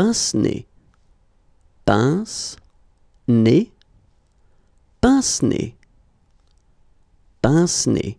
pince-nez, pince-nez, pince-nez, pince-nez.